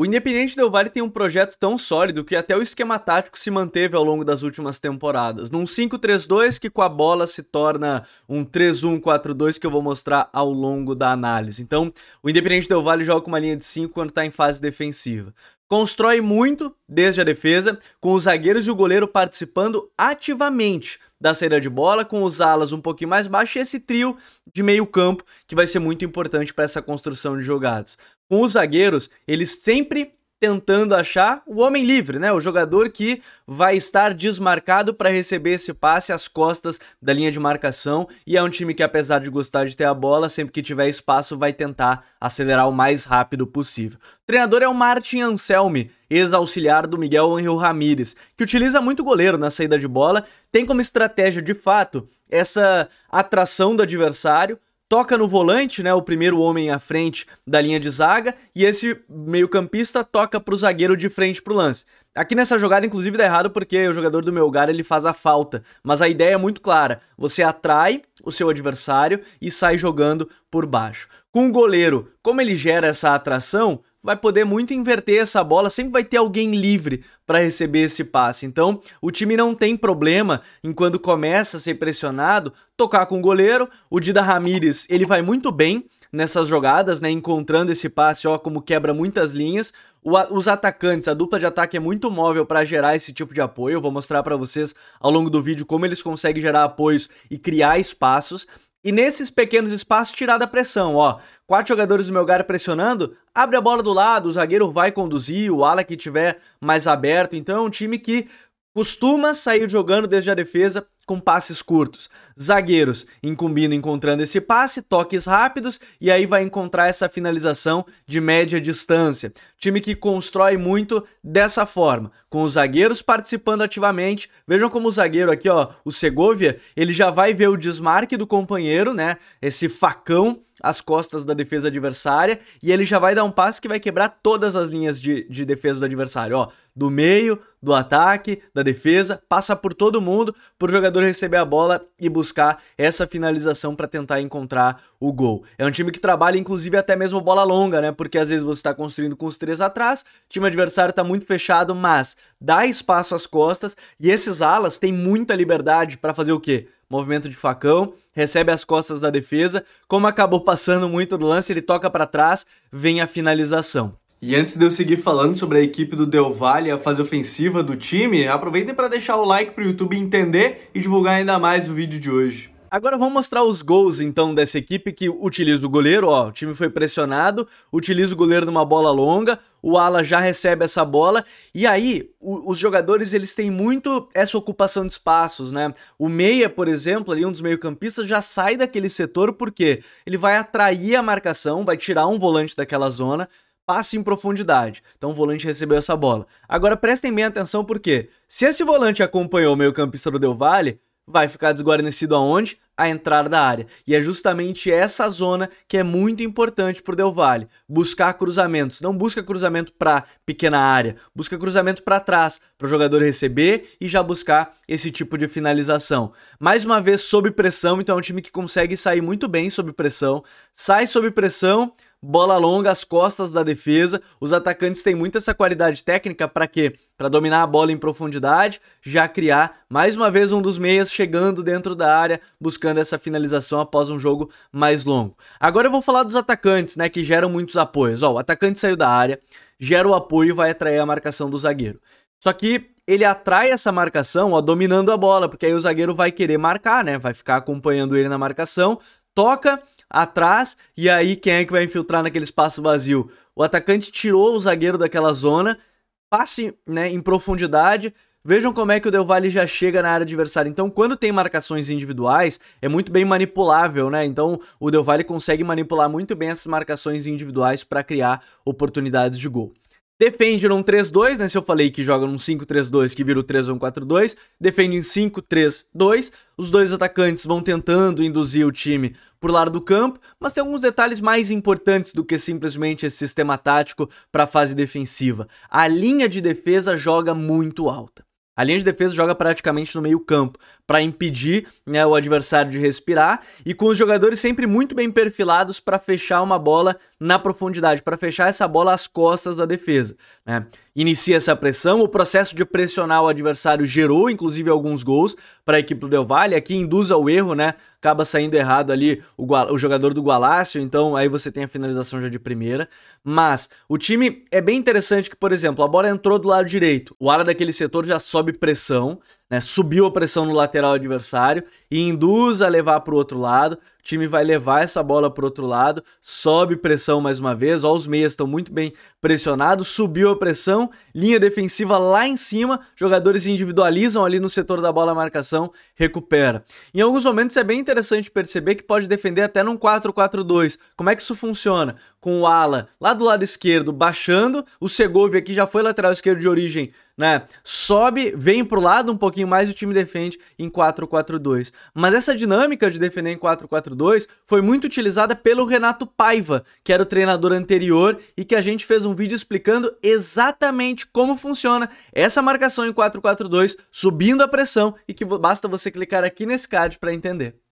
O Independiente Del Valle tem um projeto tão sólido que até o esquema tático se manteve ao longo das últimas temporadas. Num 5-3-2 que com a bola se torna um 3-1-4-2 que eu vou mostrar ao longo da análise. Então, o Independiente Del Valle joga com uma linha de 5 quando está em fase defensiva. Constrói muito desde a defesa, com os zagueiros e o goleiro participando ativamente da saída de bola, com os alas um pouquinho mais baixo e esse trio de meio campo que vai ser muito importante para essa construção de jogadas com os zagueiros, eles sempre tentando achar o homem livre, né? O jogador que vai estar desmarcado para receber esse passe às costas da linha de marcação e é um time que apesar de gostar de ter a bola, sempre que tiver espaço vai tentar acelerar o mais rápido possível. O treinador é o Martin Anselmi, ex-auxiliar do Miguel Angel Ramírez, que utiliza muito goleiro na saída de bola, tem como estratégia de fato essa atração do adversário toca no volante, né, o primeiro homem à frente da linha de zaga, e esse meio-campista toca para o zagueiro de frente para o lance. Aqui nessa jogada, inclusive, dá errado porque o jogador do meu lugar ele faz a falta. Mas a ideia é muito clara: você atrai o seu adversário e sai jogando por baixo. Com o goleiro, como ele gera essa atração, vai poder muito inverter essa bola, sempre vai ter alguém livre para receber esse passe. Então, o time não tem problema em quando começa a ser pressionado, tocar com o goleiro. O Dida Ramírez, ele vai muito bem nessas jogadas, né? Encontrando esse passe, ó, como quebra muitas linhas. O, os atacantes, a dupla de ataque é muito móvel para gerar esse tipo de apoio. Eu vou mostrar para vocês ao longo do vídeo como eles conseguem gerar apoios e criar espaços. E nesses pequenos espaços, tirar da pressão, ó. Quatro jogadores do Melgar pressionando, abre a bola do lado, o zagueiro vai conduzir, o ala que tiver mais aberto. Então é um time que costuma sair jogando desde a defesa com passes curtos. Zagueiros incumbindo, encontrando esse passe, toques rápidos e aí vai encontrar essa finalização de média distância. Time que constrói muito dessa forma, com os zagueiros participando ativamente. Vejam como o zagueiro aqui, ó, o Segovia, ele já vai ver o desmarque do companheiro, né? Esse facão as costas da defesa adversária e ele já vai dar um passe que vai quebrar todas as linhas de, de defesa do adversário, ó, do meio, do ataque, da defesa, passa por todo mundo para o jogador receber a bola e buscar essa finalização para tentar encontrar o gol. É um time que trabalha inclusive até mesmo bola longa, né? Porque às vezes você está construindo com os três atrás, time adversário está muito fechado, mas dá espaço às costas e esses alas têm muita liberdade para fazer o quê? movimento de facão, recebe as costas da defesa, como acabou passando muito do lance, ele toca para trás, vem a finalização. E antes de eu seguir falando sobre a equipe do Del Valle, a fase ofensiva do time, aproveitem para deixar o like para o YouTube entender e divulgar ainda mais o vídeo de hoje. Agora vamos mostrar os gols então dessa equipe que utiliza o goleiro, ó, o time foi pressionado, utiliza o goleiro numa bola longa, o ala já recebe essa bola e aí o, os jogadores eles têm muito essa ocupação de espaços, né? O meia, por exemplo, ali um dos meio-campistas já sai daquele setor porque ele vai atrair a marcação, vai tirar um volante daquela zona passe em profundidade. Então o volante recebeu essa bola. Agora prestem bem atenção porque se esse volante acompanhou o meio-campista do Del Valle, vai ficar desguarnecido aonde? A entrada da área. E é justamente essa zona que é muito importante para o Del Valle. Buscar cruzamentos. Não busca cruzamento para pequena área, busca cruzamento para trás, para o jogador receber e já buscar esse tipo de finalização. Mais uma vez, sob pressão, então é um time que consegue sair muito bem sob pressão. Sai sob pressão, bola longa às costas da defesa. Os atacantes têm muito essa qualidade técnica para quê? Para dominar a bola em profundidade, já criar mais uma vez um dos meias chegando dentro da área, buscando essa finalização após um jogo mais longo. Agora eu vou falar dos atacantes, né, que geram muitos apoios. Ó, o atacante saiu da área, gera o apoio e vai atrair a marcação do zagueiro. Só que ele atrai essa marcação, ó, dominando a bola, porque aí o zagueiro vai querer marcar, né? Vai ficar acompanhando ele na marcação, toca atrás, e aí quem é que vai infiltrar naquele espaço vazio? O atacante tirou o zagueiro daquela zona, passe né, em profundidade. Vejam como é que o Del Valle já chega na área adversária. Então, quando tem marcações individuais, é muito bem manipulável, né? Então, o Del Valle consegue manipular muito bem essas marcações individuais para criar oportunidades de gol. Defende num 3-2, né? Se eu falei que joga num 5-3-2, que vira o 3-1-4-2. Defende em 5-3-2. Os dois atacantes vão tentando induzir o time por lado do campo, mas tem alguns detalhes mais importantes do que simplesmente esse sistema tático para a fase defensiva. A linha de defesa joga muito alta. A linha de defesa joga praticamente no meio-campo para impedir né, o adversário de respirar e com os jogadores sempre muito bem perfilados para fechar uma bola na profundidade, para fechar essa bola às costas da defesa. Né? Inicia essa pressão, o processo de pressionar o adversário gerou inclusive alguns gols para a equipe do Del Valle, aqui induz ao erro, né? acaba saindo errado ali o, o jogador do Gualácio, então aí você tem a finalização já de primeira. Mas o time é bem interessante que, por exemplo, a bola entrou do lado direito, o ala daquele setor já só sob pressão né? Subiu a pressão no lateral adversário e induz a levar para o outro lado. O time vai levar essa bola para o outro lado, sobe pressão mais uma vez. Ó, os meias estão muito bem pressionados, subiu a pressão, linha defensiva lá em cima, jogadores individualizam ali no setor da bola marcação, recupera. Em alguns momentos é bem interessante perceber que pode defender até num 4-4-2. Como é que isso funciona? Com o ala lá do lado esquerdo baixando, o Segovia aqui já foi lateral esquerdo de origem, né? Sobe, vem para o lado um pouquinho pouquinho mais e o time defende em 4-4-2. Mas essa dinâmica de defender em 4-4-2 foi muito utilizada pelo Renato Paiva, que era o treinador anterior e que a gente fez um vídeo explicando exatamente como funciona essa marcação em 4-4-2, subindo a pressão e que basta você clicar aqui nesse card para entender.